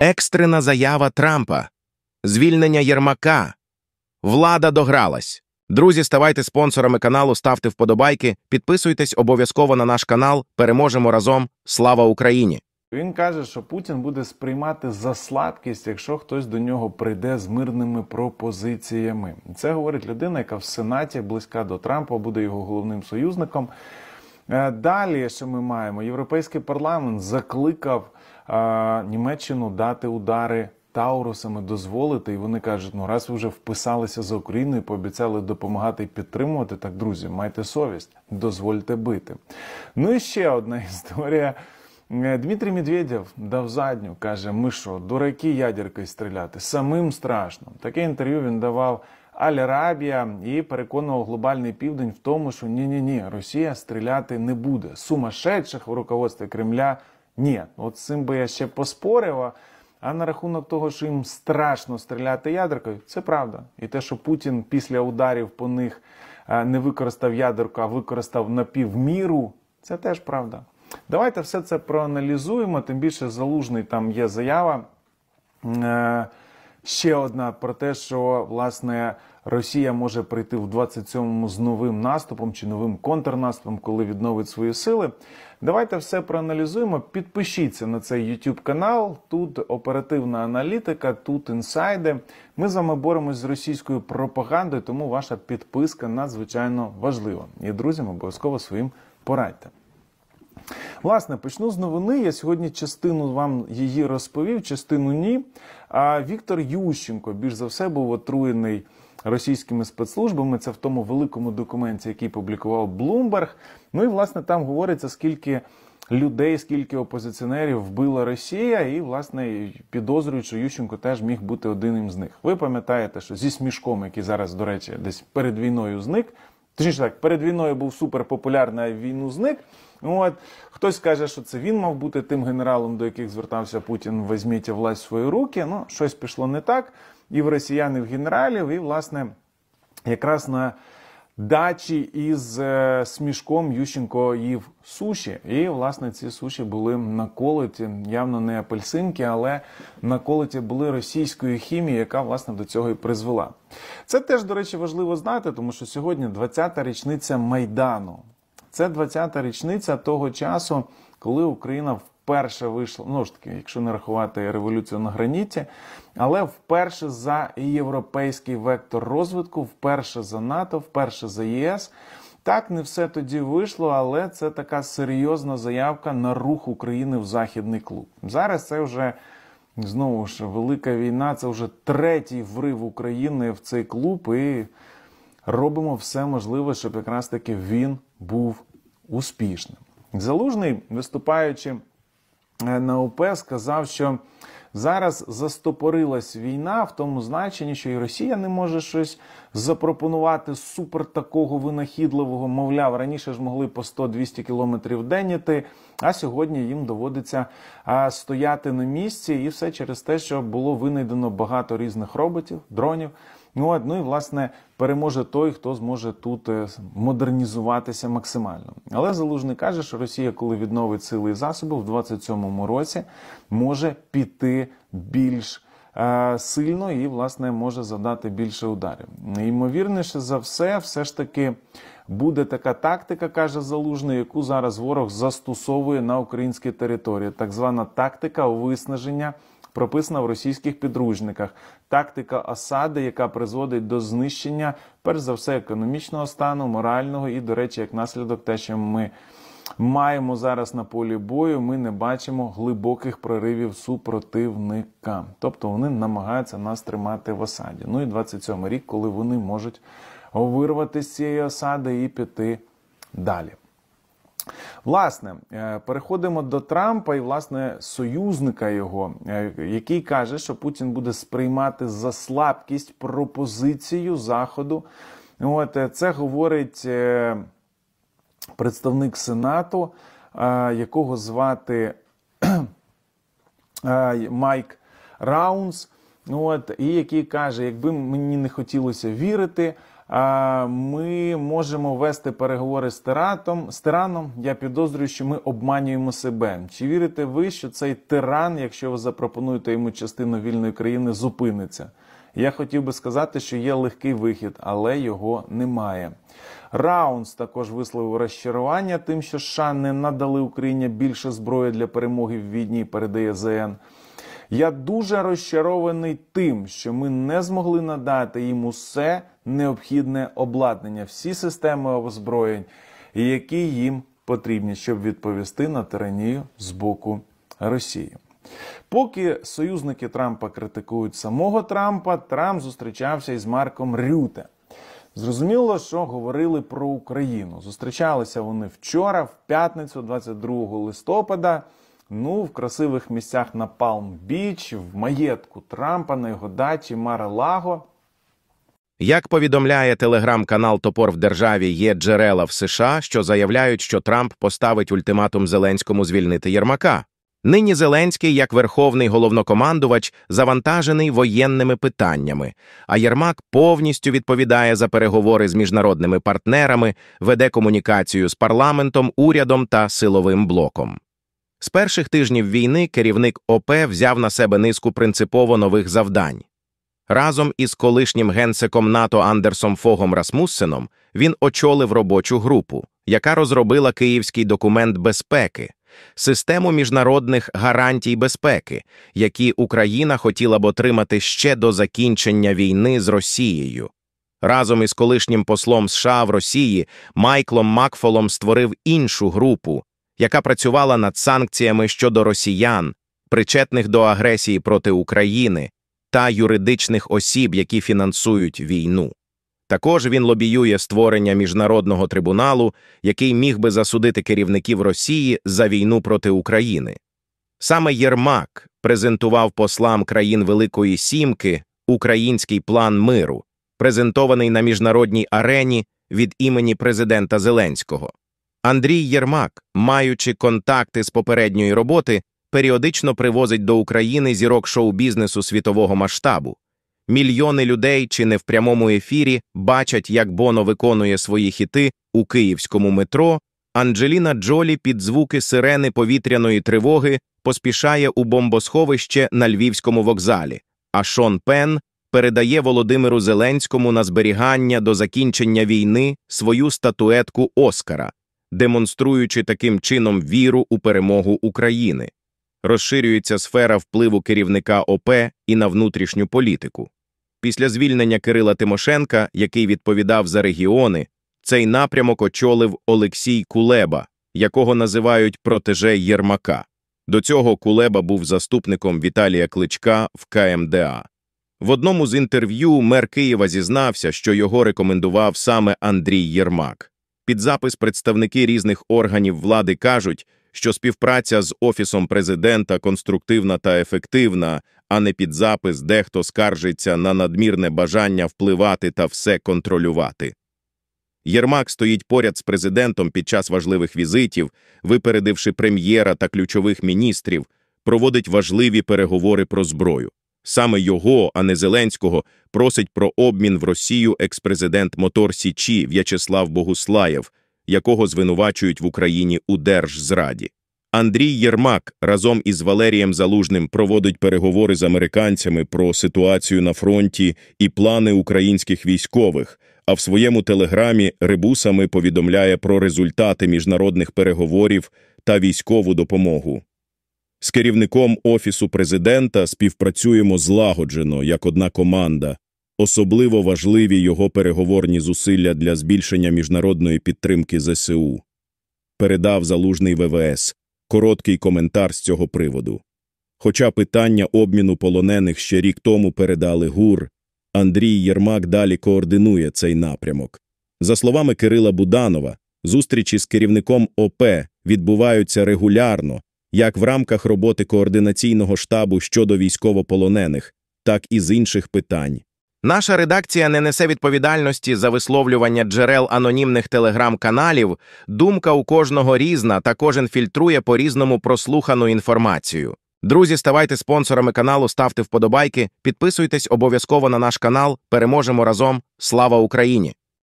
Екстрена заява Трампа, звільнення Єрмака. Влада догралась. Друзі, ставайте спонсорами каналу, ставте вподобайки, підписуйтесь обов'язково на наш канал. Переможемо разом. Слава Україні! Він каже, що Путін буде сприймати за слабкість, якщо хтось до нього прийде з мирними пропозиціями. Це говорить людина, яка в сенаті близька до Трампа, буде його головним союзником. Е, далі, що ми маємо, європейський парламент закликав а, Німеччину дати удари Таурусами, дозволити. І вони кажуть: ну раз ви вже вписалися за Україну і пообіцяли допомагати і підтримувати, так друзі, майте совість, дозвольте бити. Ну і ще одна історія. Е, Дмитрій Медведєв дав задню, каже: ми що, дураки ядеркою стріляти? Самим страшно. Таке інтерв'ю він давав Аль-Арабія і переконував глобальний південь в тому, що ні-ні ні, Росія стріляти не буде. Сумасшедших у руководстві Кремля. Ні, от цим би я ще поспорив. А на рахунок того, що їм страшно стріляти ядеркою, це правда. І те, що Путін після ударів по них е, не використав ядерку, а використав напівміру, це теж правда. Давайте все це проаналізуємо. Тим більше залужний там є заява. Е, ще одна про те, що власне. Росія може прийти в 27-му з новим наступом чи новим контрнаступом, коли відновить свої сили. Давайте все проаналізуємо. Підпишіться на цей YouTube канал. Тут оперативна аналітика, тут інсайди. Ми з вами боремось з російською пропагандою, тому ваша підписка надзвичайно важлива. І друзям обов'язково своїм порадьте. Власне, почну з новини. Я сьогодні частину вам її розповів, частину ні. А Віктор Ющенко більш за все був отруєний російськими спецслужбами. Це в тому великому документі, який публікував Блумберг. Ну і власне там говориться, скільки людей, скільки опозиціонерів вбила Росія, і власне підозрюють, що Ющенко теж міг бути одним з них. Ви пам'ятаєте, що зі смішком, який зараз, до речі, десь перед війною зник. Точніше так, перед війною був суперпопулярний війну зник. От хтось каже, що це він мав бути тим генералом, до яких звертався Путін. Візьміть власть в свої руки. Ну щось пішло не так і в росіян, і в генералів, і власне якраз на дачі із е, смішком Ющенко їв суші. І власне ці суші були наколоті, явно не апельсинки, але наколоті були російською хімією, яка власне до цього і призвела. Це теж, до речі, важливо знати, тому що сьогодні 20-та річниця майдану. Це 20-та річниця того часу, коли Україна в вперше вийшло, ну ж таки, якщо не рахувати революцію на граніті, але вперше за європейський вектор розвитку, вперше за НАТО, вперше за ЄС. Так, не все тоді вийшло, але це така серйозна заявка на рух України в західний клуб. Зараз це вже знову ж велика війна, це вже третій врив України в цей клуб, і робимо все можливе, щоб якраз таки він був успішним. Залужний виступаючи. Е, на УП сказав, що зараз застопорилась війна в тому значенні, що і Росія не може щось запропонувати супер такого винахідливого, мовляв, раніше ж могли по 100-200 кілометрів деніти, а сьогодні їм доводиться стояти на місці, і все через те, що було винайдено багато різних роботів, дронів. Ну, ну і власне переможе той, хто зможе тут е, модернізуватися максимально. Але залужний каже, що Росія, коли відновить сили і засоби, в 27-му році може піти більш е, сильно і, власне, може завдати більше ударів. Ймовірніше за все, все ж таки. Буде така тактика, каже залужний, яку зараз ворог застосовує на українській території, так звана тактика виснаження прописана в російських підручниках тактика осади, яка призводить до знищення, перш за все, економічного стану, морального і, до речі, як наслідок, те, що ми. Маємо зараз на полі бою, ми не бачимо глибоких проривів супротивника. Тобто вони намагаються нас тримати в осаді. Ну і 27 рік, коли вони можуть вирватися з цієї осади і піти далі. Власне, е, переходимо до Трампа і власне союзника його, е, який каже, що Путін буде сприймати за слабкість пропозицію Заходу. От е, це говорить представник Сенату, якого звати Майк Раунс. От, і який каже, якби мені не хотілося вірити ми можемо вести переговори з тиратом з тираном. Я підозрюю, що ми обманюємо себе. Чи вірите ви, що цей тиран, якщо ви запропонуєте йому частину вільної країни, зупиниться? Я хотів би сказати, що є легкий вихід, але його немає. Раунс також висловив розчарування тим, що США не надали Україні більше зброї для перемоги в війні, передає ЗН. Я дуже розчарований тим, що ми не змогли надати їм усе необхідне обладнання, всі системи озброєнь, які їм потрібні, щоб відповісти на тиранію з боку Росії. Поки союзники Трампа критикують самого Трампа, Трамп зустрічався із Марком Рюте. Зрозуміло, що говорили про Україну. Зустрічалися вони вчора, в п'ятницю, 22 листопада. Ну, в красивих місцях на Палм-Біч, в маєтку Трампа, на його дачі, Маралаго. Як повідомляє телеграм-канал Топор в державі є джерела в США, що заявляють, що Трамп поставить ультиматум Зеленському звільнити Єрмака. Нині Зеленський, як верховний головнокомандувач, завантажений воєнними питаннями, а Єрмак повністю відповідає за переговори з міжнародними партнерами, веде комунікацію з парламентом, урядом та силовим блоком. З перших тижнів війни керівник ОП взяв на себе низку принципово нових завдань. Разом із колишнім генсеком НАТО Андерсом Фогом Расмуссеном він очолив робочу групу, яка розробила київський документ безпеки, систему міжнародних гарантій безпеки, які Україна хотіла б отримати ще до закінчення війни з Росією. Разом із колишнім послом США в Росії Майклом Макфолом створив іншу групу яка працювала над санкціями щодо росіян, причетних до агресії проти України та юридичних осіб, які фінансують війну. Також він лобіює створення міжнародного трибуналу, який міг би засудити керівників Росії за війну проти України. Саме Єрмак презентував послам країн Великої Сімки український план миру, презентований на міжнародній арені від імені президента Зеленського. Андрій Єрмак, маючи контакти з попередньої роботи, періодично привозить до України зірок шоу-бізнесу світового масштабу. Мільйони людей чи не в прямому ефірі бачать, як Боно виконує свої хіти у київському метро. Анджеліна Джолі під звуки сирени повітряної тривоги поспішає у бомбосховище на львівському вокзалі, а Шон Пен передає Володимиру Зеленському на зберігання до закінчення війни свою статуетку Оскара демонструючи таким чином віру у перемогу України, розширюється сфера впливу керівника ОП і на внутрішню політику. Після звільнення Кирила Тимошенка, який відповідав за регіони, цей напрямок очолив Олексій Кулеба, якого називають протеже Єрмака. До цього Кулеба був заступником Віталія Кличка в КМДА. В одному з інтерв'ю мер Києва зізнався, що його рекомендував саме Андрій Єрмак. Під запис представники різних органів влади кажуть, що співпраця з Офісом президента конструктивна та ефективна, а не під запис дехто скаржиться на надмірне бажання впливати та все контролювати. Єрмак стоїть поряд з президентом під час важливих візитів, випередивши прем'єра та ключових міністрів, проводить важливі переговори про зброю. Саме його, а не Зеленського, просить про обмін в Росію експрезидент Мотор Січі В'ячеслав Богуслаєв, якого звинувачують в Україні у держзраді. Андрій Єрмак разом із Валерієм Залужним проводить переговори з американцями про ситуацію на фронті і плани українських військових. А в своєму телеграмі рибусами повідомляє про результати міжнародних переговорів та військову допомогу. З керівником Офісу президента співпрацюємо злагоджено як одна команда. Особливо важливі його переговорні зусилля для збільшення міжнародної підтримки ЗСУ. Передав залужний ВВС короткий коментар з цього приводу. Хоча питання обміну полонених ще рік тому передали ГУР, Андрій Єрмак далі координує цей напрямок. За словами Кирила Буданова, зустрічі з керівником ОП відбуваються регулярно, як в рамках роботи координаційного штабу щодо військовополонених, так і з інших питань. Наша редакція не несе відповідальності за висловлювання джерел анонімних телеграм-каналів. Думка у кожного різна та кожен фільтрує по різному прослухану інформацію. Друзі, ставайте спонсорами каналу, ставте вподобайки, підписуйтесь обов'язково на наш канал. Переможемо разом. Слава Україні!